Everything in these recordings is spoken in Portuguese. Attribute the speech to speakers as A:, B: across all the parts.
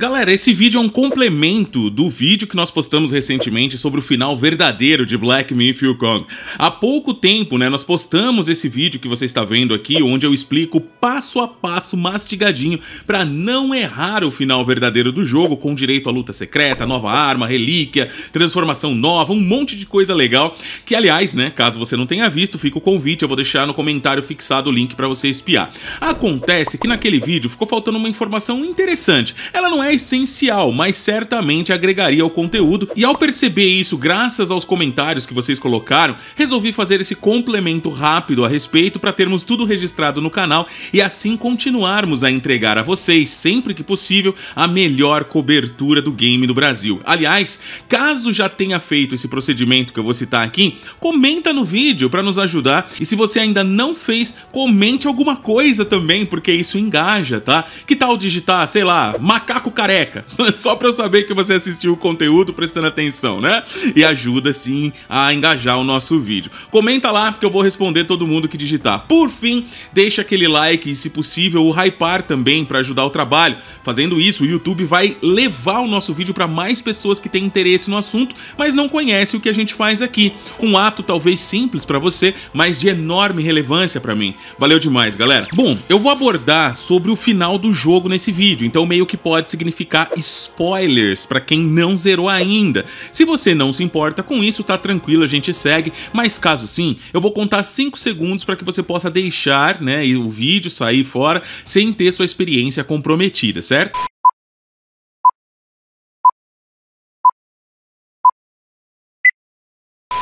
A: Galera, esse vídeo é um complemento do vídeo que nós postamos recentemente sobre o final verdadeiro de Black Myth Kong. Há pouco tempo, né, nós postamos esse vídeo que você está vendo aqui, onde eu explico passo a passo, mastigadinho, para não errar o final verdadeiro do jogo, com direito à luta secreta, nova arma, relíquia, transformação nova, um monte de coisa legal, que aliás, né, caso você não tenha visto, fica o convite, eu vou deixar no comentário fixado o link para você espiar. Acontece que naquele vídeo ficou faltando uma informação interessante. Ela não é essencial, mas certamente agregaria ao conteúdo, e ao perceber isso, graças aos comentários que vocês colocaram, resolvi fazer esse complemento rápido a respeito para termos tudo registrado no canal e assim continuarmos a entregar a vocês, sempre que possível, a melhor cobertura do game no Brasil. Aliás, caso já tenha feito esse procedimento que eu vou citar aqui, comenta no vídeo para nos ajudar, e se você ainda não fez, comente alguma coisa também, porque isso engaja, tá? Que tal digitar, sei lá, macaco careca, só para eu saber que você assistiu o conteúdo prestando atenção, né? E ajuda sim a engajar o nosso vídeo. Comenta lá que eu vou responder todo mundo que digitar. Por fim, deixa aquele like e se possível o hypar também para ajudar o trabalho. Fazendo isso, o YouTube vai levar o nosso vídeo para mais pessoas que têm interesse no assunto, mas não conhecem o que a gente faz aqui. Um ato talvez simples para você, mas de enorme relevância para mim. Valeu demais, galera. Bom, eu vou abordar sobre o final do jogo nesse vídeo, então meio que pode se significar spoilers para quem não zerou ainda. Se você não se importa com isso, tá tranquilo, a gente segue, mas caso sim, eu vou contar 5 segundos para que você possa deixar, né, o vídeo sair fora sem ter sua experiência comprometida, certo?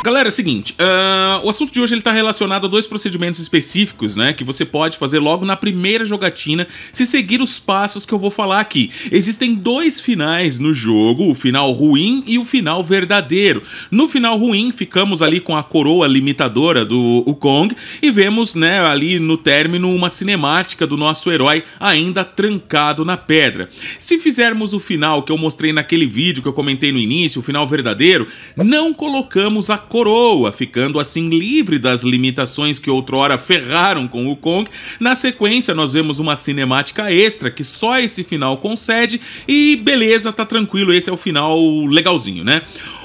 A: Galera, é o seguinte, uh, o assunto de hoje ele tá relacionado a dois procedimentos específicos, né, que você pode fazer logo na primeira jogatina se seguir os passos que eu vou falar aqui. Existem dois finais no jogo, o final ruim e o final verdadeiro. No final ruim, ficamos ali com a coroa limitadora do Kong e vemos, né, ali no término uma cinemática do nosso herói ainda trancado na pedra. Se fizermos o final que eu mostrei naquele vídeo que eu comentei no início, o final verdadeiro, não colocamos a coroa, ficando assim livre das limitações que outrora ferraram com o Kong. Na sequência, nós vemos uma cinemática extra que só esse final concede e beleza, tá tranquilo, esse é o final legalzinho, né?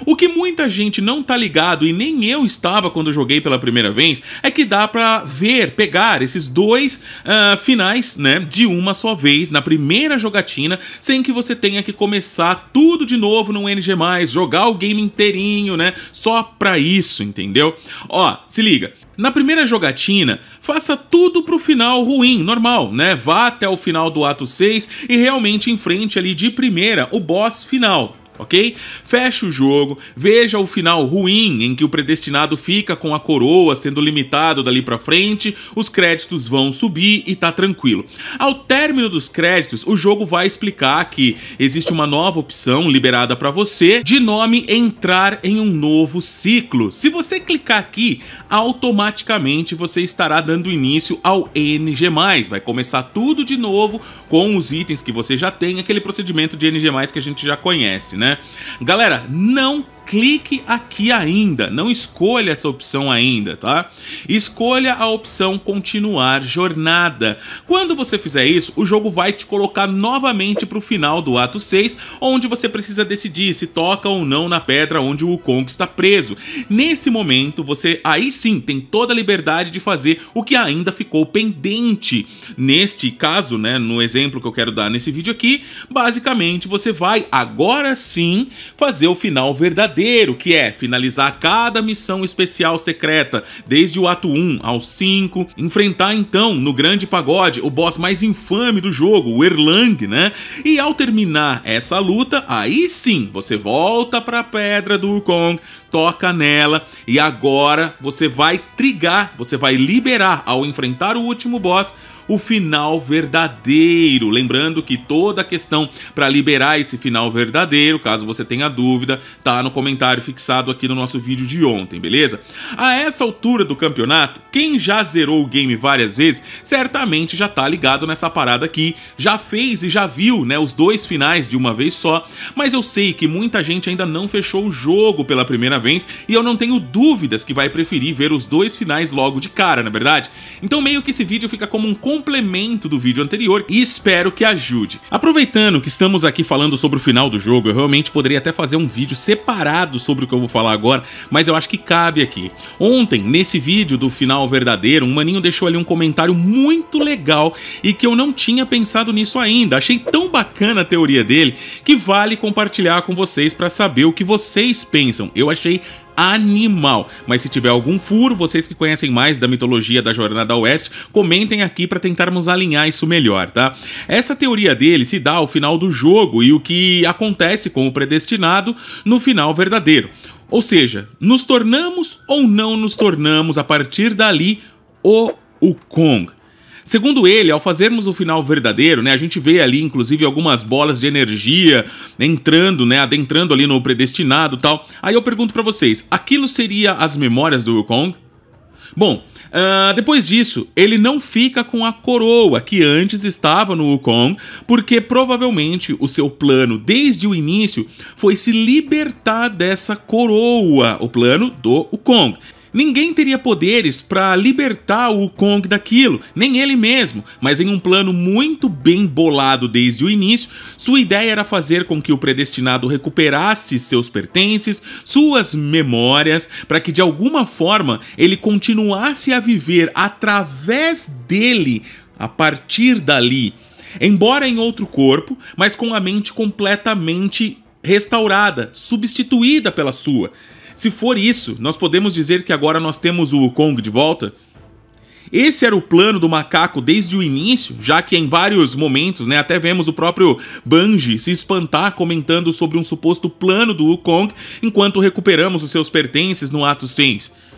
A: O que muita gente não tá ligado e nem eu estava quando joguei pela primeira vez é que dá para ver, pegar esses dois uh, finais, né, de uma só vez na primeira jogatina, sem que você tenha que começar tudo de novo no NG+, jogar o game inteirinho, né, só para isso, entendeu? Ó, se liga. Na primeira jogatina, faça tudo pro final ruim, normal, né? Vá até o final do ato 6 e realmente enfrente ali de primeira o boss final ok? Feche o jogo, veja o final ruim em que o predestinado fica com a coroa sendo limitado dali para frente, os créditos vão subir e tá tranquilo. Ao término dos créditos, o jogo vai explicar que existe uma nova opção liberada para você de nome entrar em um novo ciclo. Se você clicar aqui, automaticamente você estará dando início ao NG+, vai começar tudo de novo com os itens que você já tem, aquele procedimento de NG+, que a gente já conhece, né? Né? Galera, não clique aqui ainda, não escolha essa opção ainda, tá? Escolha a opção continuar jornada. Quando você fizer isso, o jogo vai te colocar novamente para o final do ato 6, onde você precisa decidir se toca ou não na pedra onde o Kong está preso. Nesse momento, você aí sim tem toda a liberdade de fazer o que ainda ficou pendente. Neste caso, né, no exemplo que eu quero dar nesse vídeo aqui, basicamente você vai agora sim fazer o final verdadeiro verdadeiro, que é finalizar cada missão especial secreta, desde o ato 1 ao 5, enfrentar então no Grande Pagode o boss mais infame do jogo, o Erlang, né? E ao terminar essa luta, aí sim você volta para a Pedra do Kong, toca nela e agora você vai trigar, você vai liberar ao enfrentar o último boss o final verdadeiro. Lembrando que toda a questão para liberar esse final verdadeiro, caso você tenha dúvida, tá no comentário fixado aqui no nosso vídeo de ontem, beleza? A essa altura do campeonato, quem já zerou o game várias vezes, certamente já tá ligado nessa parada aqui, já fez e já viu, né, os dois finais de uma vez só, mas eu sei que muita gente ainda não fechou o jogo pela primeira vez, e eu não tenho dúvidas que vai preferir ver os dois finais logo de cara, na é verdade? Então meio que esse vídeo fica como um complemento do vídeo anterior e espero que ajude. Aproveitando que estamos aqui falando sobre o final do jogo, eu realmente poderia até fazer um vídeo separado sobre o que eu vou falar agora, mas eu acho que cabe aqui. Ontem, nesse vídeo do final verdadeiro, um maninho deixou ali um comentário muito legal e que eu não tinha pensado nisso ainda. Achei tão bacana a teoria dele que vale compartilhar com vocês para saber o que vocês pensam. Eu achei achei animal. Mas se tiver algum furo, vocês que conhecem mais da mitologia da Jornada ao Oeste, comentem aqui para tentarmos alinhar isso melhor, tá? Essa teoria dele se dá ao final do jogo e o que acontece com o predestinado no final verdadeiro. Ou seja, nos tornamos ou não nos tornamos a partir dali o Kong. Segundo ele, ao fazermos o final verdadeiro, né, a gente vê ali inclusive algumas bolas de energia né, entrando, né, adentrando ali no predestinado, tal. Aí eu pergunto para vocês, aquilo seria as memórias do Wukong? Bom, uh, depois disso, ele não fica com a coroa que antes estava no Wukong, porque provavelmente o seu plano desde o início foi se libertar dessa coroa, o plano do Wukong. Ninguém teria poderes para libertar o Kong daquilo, nem ele mesmo, mas em um plano muito bem bolado desde o início, sua ideia era fazer com que o predestinado recuperasse seus pertences, suas memórias, para que de alguma forma ele continuasse a viver através dele a partir dali. Embora em outro corpo, mas com a mente completamente restaurada, substituída pela sua. Se for isso, nós podemos dizer que agora nós temos o Wukong de volta? Esse era o plano do macaco desde o início, já que em vários momentos, né, até vemos o próprio Banji se espantar comentando sobre um suposto plano do Wukong enquanto recuperamos os seus pertences no ato 6.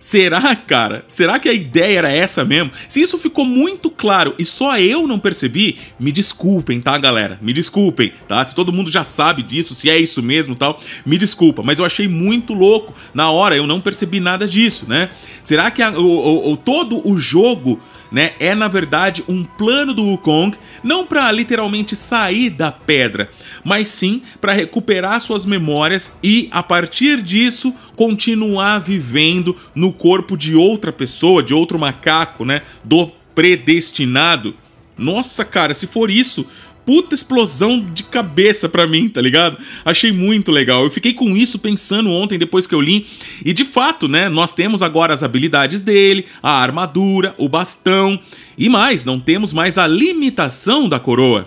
A: Será, cara? Será que a ideia era essa mesmo? Se isso ficou muito claro e só eu não percebi, me desculpem, tá, galera? Me desculpem, tá? Se todo mundo já sabe disso, se é isso mesmo tal, me desculpa. Mas eu achei muito louco. Na hora eu não percebi nada disso, né? Será que a, o, o, o todo o jogo né? É na verdade um plano do Wukong, não para literalmente sair da pedra, mas sim para recuperar suas memórias e a partir disso continuar vivendo no corpo de outra pessoa, de outro macaco, né? Do predestinado. Nossa, cara, se for isso, puta explosão de cabeça para mim, tá ligado? Achei muito legal. Eu fiquei com isso pensando ontem depois que eu li. E de fato, né, nós temos agora as habilidades dele, a armadura, o bastão e mais, não temos mais a limitação da coroa.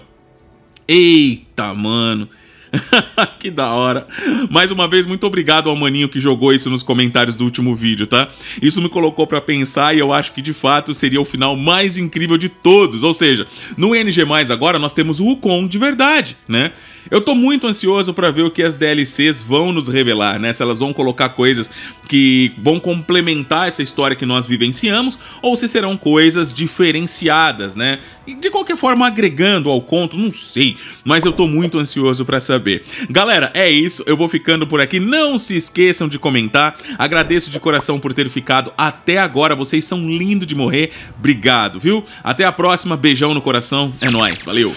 A: Eita, mano. que da hora. Mais uma vez, muito obrigado ao maninho que jogou isso nos comentários do último vídeo, tá? Isso me colocou para pensar e eu acho que de fato seria o final mais incrível de todos. Ou seja, no NG+, agora nós temos o Wukong de verdade, né? Eu tô muito ansioso para ver o que as DLCs vão nos revelar, né? Se elas vão colocar coisas que vão complementar essa história que nós vivenciamos ou se serão coisas diferenciadas, né? E de qualquer forma agregando ao conto, não sei, mas eu tô muito ansioso para saber saber. Galera, é isso. Eu vou ficando por aqui. Não se esqueçam de comentar. Agradeço de coração por ter ficado até agora. Vocês são lindos de morrer. Obrigado, viu? Até a próxima. Beijão no coração. É nóis. Valeu.